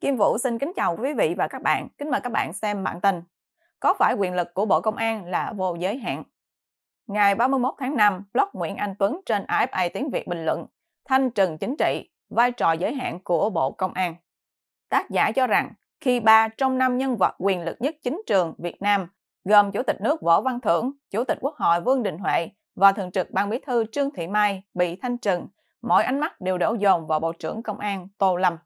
Kim Vũ xin kính chào quý vị và các bạn. Kính mời các bạn xem bản tin. Có phải quyền lực của Bộ Công an là vô giới hạn? Ngày 31 tháng 5, blog Nguyễn Anh Tuấn trên AFA Tiếng Việt bình luận Thanh trừng chính trị, vai trò giới hạn của Bộ Công an. Tác giả cho rằng, khi ba trong năm nhân vật quyền lực nhất chính trường Việt Nam, gồm Chủ tịch nước Võ Văn Thưởng, Chủ tịch Quốc hội Vương Đình Huệ và Thường trực Ban Bí thư Trương Thị Mai bị thanh trừng, mọi ánh mắt đều đổ dồn vào Bộ trưởng Công an Tô Lâm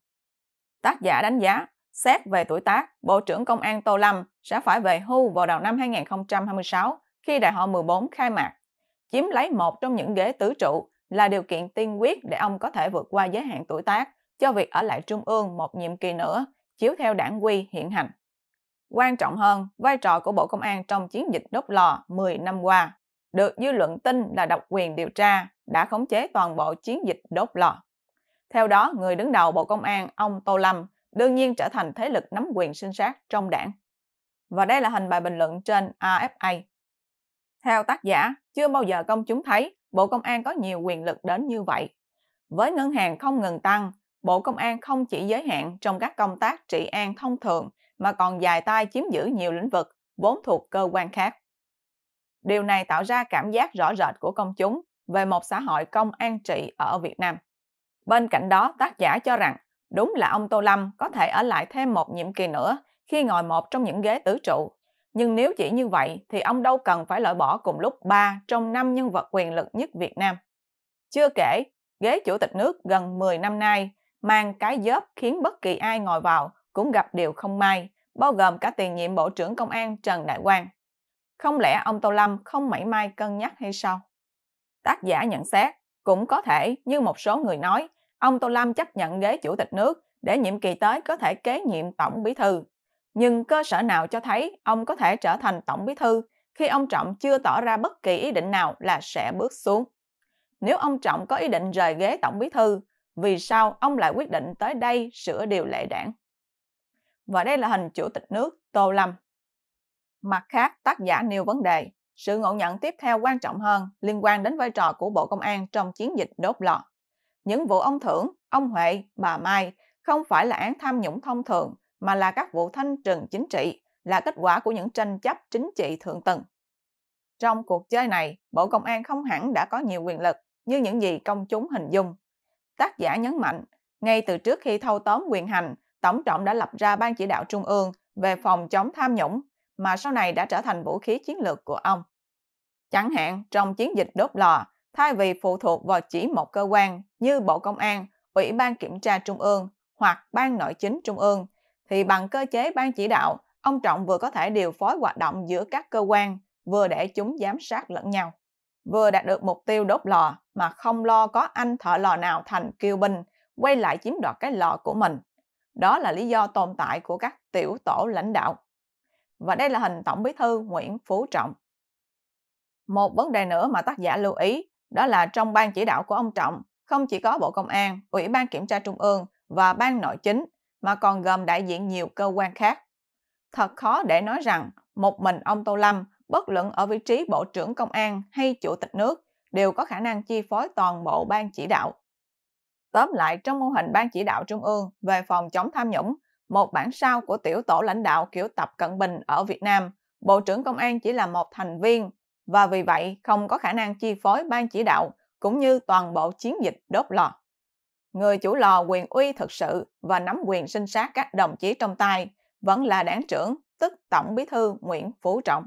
tác giả đánh giá, xét về tuổi tác, Bộ trưởng Công an Tô Lâm sẽ phải về hưu vào đầu năm 2026 khi đại hội 14 khai mạc. Chiếm lấy một trong những ghế tứ trụ là điều kiện tiên quyết để ông có thể vượt qua giới hạn tuổi tác cho việc ở lại Trung ương một nhiệm kỳ nữa, chiếu theo đảng quy hiện hành. Quan trọng hơn, vai trò của Bộ Công an trong chiến dịch đốt lò 10 năm qua được dư luận tin là độc quyền điều tra đã khống chế toàn bộ chiến dịch đốt lò. Theo đó, người đứng đầu Bộ Công an, ông Tô Lâm, đương nhiên trở thành thế lực nắm quyền sinh sát trong đảng. Và đây là hình bài bình luận trên AFA. Theo tác giả, chưa bao giờ công chúng thấy Bộ Công an có nhiều quyền lực đến như vậy. Với ngân hàng không ngừng tăng, Bộ Công an không chỉ giới hạn trong các công tác trị an thông thường mà còn dài tay chiếm giữ nhiều lĩnh vực vốn thuộc cơ quan khác. Điều này tạo ra cảm giác rõ rệt của công chúng về một xã hội công an trị ở Việt Nam. Bên cạnh đó, tác giả cho rằng đúng là ông Tô Lâm có thể ở lại thêm một nhiệm kỳ nữa khi ngồi một trong những ghế tứ trụ. Nhưng nếu chỉ như vậy thì ông đâu cần phải loại bỏ cùng lúc 3 trong 5 nhân vật quyền lực nhất Việt Nam. Chưa kể, ghế chủ tịch nước gần 10 năm nay mang cái dớp khiến bất kỳ ai ngồi vào cũng gặp điều không may, bao gồm cả tiền nhiệm Bộ trưởng Công an Trần Đại Quang. Không lẽ ông Tô Lâm không mảy may cân nhắc hay sao? Tác giả nhận xét, cũng có thể như một số người nói ông Tô Lâm chấp nhận ghế chủ tịch nước để nhiệm kỳ tới có thể kế nhiệm tổng bí thư. Nhưng cơ sở nào cho thấy ông có thể trở thành tổng bí thư khi ông Trọng chưa tỏ ra bất kỳ ý định nào là sẽ bước xuống? Nếu ông Trọng có ý định rời ghế tổng bí thư, vì sao ông lại quyết định tới đây sửa điều lệ đảng? Và đây là hình chủ tịch nước Tô Lâm. Mặt khác, tác giả nêu vấn đề, sự ngộ nhận tiếp theo quan trọng hơn liên quan đến vai trò của Bộ Công an trong chiến dịch đốt lò. Những vụ ông Thưởng, ông Huệ, bà Mai không phải là án tham nhũng thông thường mà là các vụ thanh trừng chính trị, là kết quả của những tranh chấp chính trị thượng tầng. Trong cuộc chơi này, Bộ Công an không hẳn đã có nhiều quyền lực như những gì công chúng hình dung. Tác giả nhấn mạnh, ngay từ trước khi thâu tóm quyền hành, Tổng trọng đã lập ra Ban chỉ đạo Trung ương về phòng chống tham nhũng, mà sau này đã trở thành vũ khí chiến lược của ông. Chẳng hạn, trong chiến dịch đốt lò, thay vì phụ thuộc vào chỉ một cơ quan như Bộ Công an, Ủy ban Kiểm tra Trung ương hoặc Ban Nội chính Trung ương, thì bằng cơ chế ban chỉ đạo, ông Trọng vừa có thể điều phối hoạt động giữa các cơ quan, vừa để chúng giám sát lẫn nhau, vừa đạt được mục tiêu đốt lò mà không lo có anh thợ lò nào thành kiêu binh quay lại chiếm đoạt cái lò của mình. Đó là lý do tồn tại của các tiểu tổ lãnh đạo. Và đây là hình Tổng Bí thư Nguyễn Phú Trọng. Một vấn đề nữa mà tác giả lưu ý đó là trong ban chỉ đạo của ông Trọng không chỉ có Bộ Công an, Ủy ban Kiểm tra Trung ương và Ban Nội chính mà còn gồm đại diện nhiều cơ quan khác. Thật khó để nói rằng một mình ông Tô Lâm, bất luận ở vị trí Bộ trưởng Công an hay Chủ tịch nước, đều có khả năng chi phối toàn bộ ban chỉ đạo. Tóm lại trong mô hình ban chỉ đạo trung ương về phòng chống tham nhũng, một bản sao của tiểu tổ lãnh đạo kiểu Tập Cận Bình ở Việt Nam, Bộ trưởng Công an chỉ là một thành viên và vì vậy không có khả năng chi phối ban chỉ đạo cũng như toàn bộ chiến dịch đốt lò. Người chủ lò quyền uy thực sự và nắm quyền sinh sát các đồng chí trong tay vẫn là đảng trưởng, tức Tổng Bí thư Nguyễn Phú Trọng.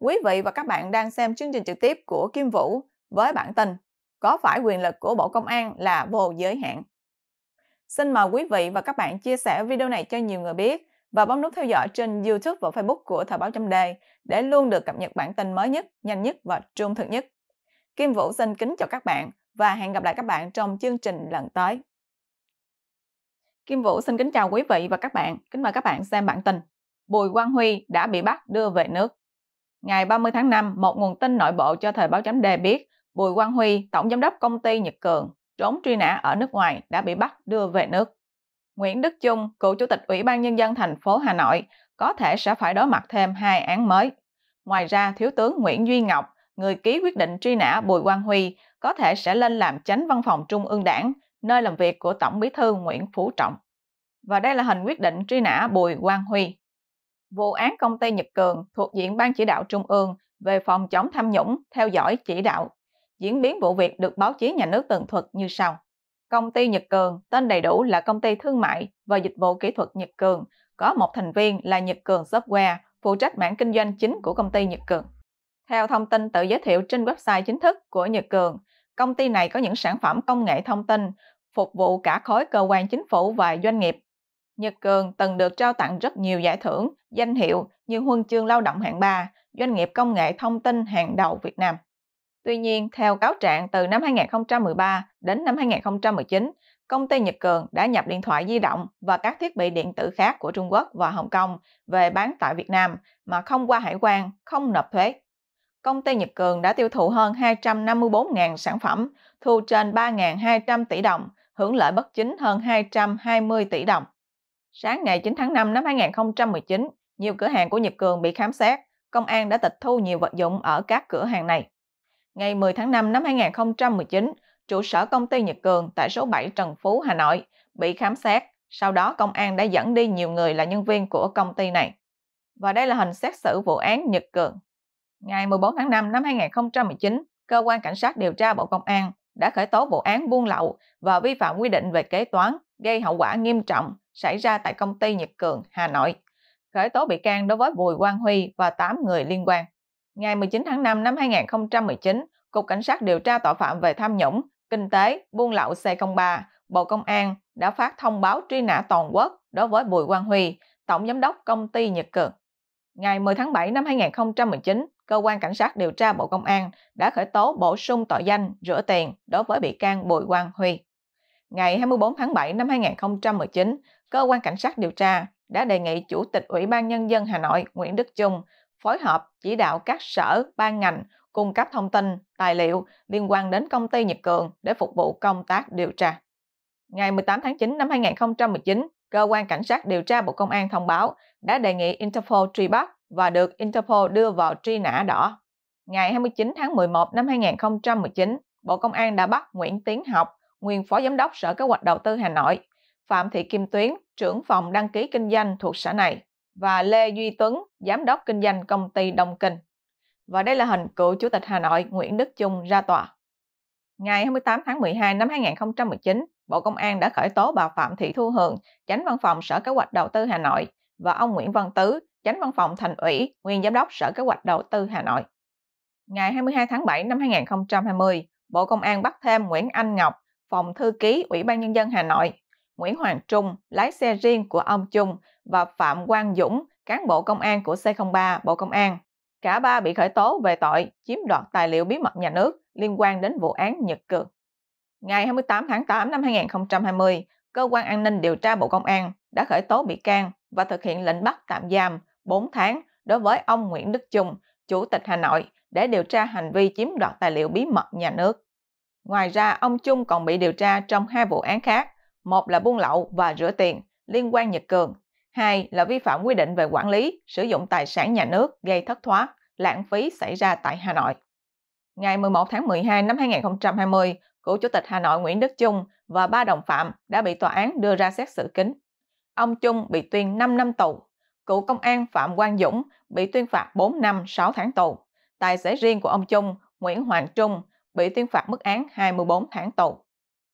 Quý vị và các bạn đang xem chương trình trực tiếp của Kim Vũ với bản tin Có phải quyền lực của Bộ Công an là vô giới hạn? Xin mời quý vị và các bạn chia sẻ video này cho nhiều người biết và bấm nút theo dõi trên YouTube và Facebook của Thời báo chấm đề để luôn được cập nhật bản tin mới nhất, nhanh nhất và trung thực nhất. Kim Vũ xin kính chào các bạn và hẹn gặp lại các bạn trong chương trình lần tới. Kim Vũ xin kính chào quý vị và các bạn. Kính mời các bạn xem bản tin. Bùi Quang Huy đã bị bắt đưa về nước. Ngày 30 tháng 5, một nguồn tin nội bộ cho Thời báo chấm đề biết Bùi Quang Huy, tổng giám đốc công ty Nhật Cường, trốn truy nã ở nước ngoài đã bị bắt đưa về nước. Nguyễn Đức Chung, cựu Chủ tịch Ủy ban Nhân dân thành phố Hà Nội, có thể sẽ phải đối mặt thêm hai án mới. Ngoài ra, Thiếu tướng Nguyễn Duy Ngọc, người ký quyết định truy nã Bùi Quang Huy, có thể sẽ lên làm tránh văn phòng Trung ương Đảng, nơi làm việc của Tổng bí thư Nguyễn Phú Trọng. Và đây là hình quyết định truy nã Bùi Quang Huy. Vụ án công ty Nhật Cường thuộc diện Ban chỉ đạo Trung ương về phòng chống tham nhũng theo dõi chỉ đạo. Diễn biến vụ việc được báo chí nhà nước tường thuật như sau. Công ty Nhật Cường, tên đầy đủ là Công ty Thương mại và Dịch vụ Kỹ thuật Nhật Cường, có một thành viên là Nhật Cường Software, phụ trách mảng kinh doanh chính của công ty Nhật Cường. Theo thông tin tự giới thiệu trên website chính thức của Nhật Cường, công ty này có những sản phẩm công nghệ thông tin phục vụ cả khối cơ quan chính phủ và doanh nghiệp. Nhật Cường từng được trao tặng rất nhiều giải thưởng, danh hiệu như huân chương lao động hạng 3, doanh nghiệp công nghệ thông tin hàng đầu Việt Nam. Tuy nhiên, theo cáo trạng từ năm 2013 đến năm 2019, công ty Nhật Cường đã nhập điện thoại di động và các thiết bị điện tử khác của Trung Quốc và Hồng Kông về bán tại Việt Nam mà không qua hải quan, không nộp thuế. Công ty Nhật Cường đã tiêu thụ hơn 254.000 sản phẩm, thu trên 3.200 tỷ đồng, hưởng lợi bất chính hơn 220 tỷ đồng. Sáng ngày 9 tháng 5 năm 2019, nhiều cửa hàng của Nhật Cường bị khám xét, công an đã tịch thu nhiều vật dụng ở các cửa hàng này ngày 10 tháng 5 năm 2019, trụ sở công ty Nhật Cường tại số 7 Trần Phú, Hà Nội bị khám xét. Sau đó công an đã dẫn đi nhiều người là nhân viên của công ty này. Và đây là hình xét xử vụ án Nhật Cường. Ngày 14 tháng 5 năm 2019, cơ quan cảnh sát điều tra Bộ Công an đã khởi tố vụ án buôn lậu và vi phạm quy định về kế toán gây hậu quả nghiêm trọng xảy ra tại công ty Nhật Cường, Hà Nội. Khởi tố bị can đối với Bùi Quang Huy và 8 người liên quan. Ngày 19 tháng 5 năm 2019, Cục Cảnh sát điều tra tội phạm về tham nhũng, kinh tế, buôn lậu C03, Bộ Công an đã phát thông báo truy nã toàn quốc đối với Bùi Quang Huy, Tổng Giám đốc Công ty Nhật Cường. Ngày 10 tháng 7 năm 2019, Cơ quan Cảnh sát điều tra Bộ Công an đã khởi tố bổ sung tội danh rửa tiền đối với bị can Bùi Quang Huy. Ngày 24 tháng 7 năm 2019, Cơ quan Cảnh sát điều tra đã đề nghị Chủ tịch Ủy ban Nhân dân Hà Nội Nguyễn Đức Trung phối hợp chỉ đạo các sở, ban ngành cung cấp thông tin, tài liệu liên quan đến công ty Nhật Cường để phục vụ công tác điều tra. Ngày 18 tháng 9 năm 2019, Cơ quan Cảnh sát điều tra Bộ Công an thông báo đã đề nghị Interpol truy bắt và được Interpol đưa vào truy nã đỏ. Ngày 29 tháng 11 năm 2019, Bộ Công an đã bắt Nguyễn Tiến Học, nguyên Phó Giám đốc Sở Kế hoạch Đầu tư Hà Nội, Phạm Thị Kim Tuyến, trưởng phòng đăng ký kinh doanh thuộc sở này, và Lê Duy Tuấn, giám đốc kinh doanh công ty Đông Kinh. Và đây là hình cựu Chủ tịch Hà Nội Nguyễn Đức Chung ra tòa. Ngày 28 tháng 12 năm 2019, Bộ Công an đã khởi tố bà Phạm Thị Thu Hường, tránh Văn phòng Sở Kế hoạch Đầu tư Hà Nội và ông Nguyễn Văn Tứ, tránh Văn phòng Thành ủy, Nguyên Giám đốc Sở Kế hoạch Đầu tư Hà Nội. Ngày 22 tháng 7 năm 2020, Bộ Công an bắt thêm Nguyễn Anh Ngọc, Phòng Thư ký Ủy ban Nhân dân Hà Nội Nguyễn Hoàng Trung, lái xe riêng của ông Trung và Phạm Quang Dũng, cán bộ công an của C03 Bộ Công an. Cả ba bị khởi tố về tội chiếm đoạt tài liệu bí mật nhà nước liên quan đến vụ án Nhật Cường. Ngày 28 tháng 8 năm 2020, Cơ quan An ninh Điều tra Bộ Công an đã khởi tố bị can và thực hiện lệnh bắt tạm giam 4 tháng đối với ông Nguyễn Đức Trung, Chủ tịch Hà Nội, để điều tra hành vi chiếm đoạt tài liệu bí mật nhà nước. Ngoài ra, ông Trung còn bị điều tra trong hai vụ án khác một là buôn lậu và rửa tiền liên quan Nhật Cường. Hai là vi phạm quy định về quản lý, sử dụng tài sản nhà nước gây thất thoát, lãng phí xảy ra tại Hà Nội. Ngày 11 tháng 12 năm 2020, cựu Chủ tịch Hà Nội Nguyễn Đức trung và ba đồng phạm đã bị tòa án đưa ra xét xử kính Ông trung bị tuyên 5 năm tù, cựu công an Phạm Quang Dũng bị tuyên phạt 4 năm 6 tháng tù. Tài xế riêng của ông trung Nguyễn Hoàng Trung, bị tuyên phạt mức án 24 tháng tù.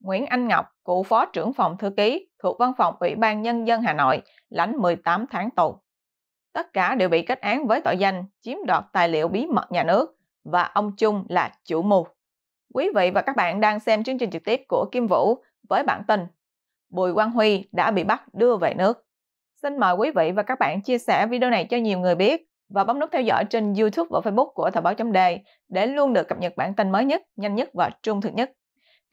Nguyễn Anh Ngọc, cựu phó trưởng phòng thư ký thuộc Văn phòng Ủy ban Nhân dân Hà Nội, lãnh 18 tháng tù. Tất cả đều bị kết án với tội danh chiếm đoạt tài liệu bí mật nhà nước và ông Trung là chủ mưu. Quý vị và các bạn đang xem chương trình trực tiếp của Kim Vũ với bản tin Bùi Quang Huy đã bị bắt đưa về nước. Xin mời quý vị và các bạn chia sẻ video này cho nhiều người biết và bấm nút theo dõi trên YouTube và Facebook của Thời báo chấm đề để luôn được cập nhật bản tin mới nhất, nhanh nhất và trung thực nhất.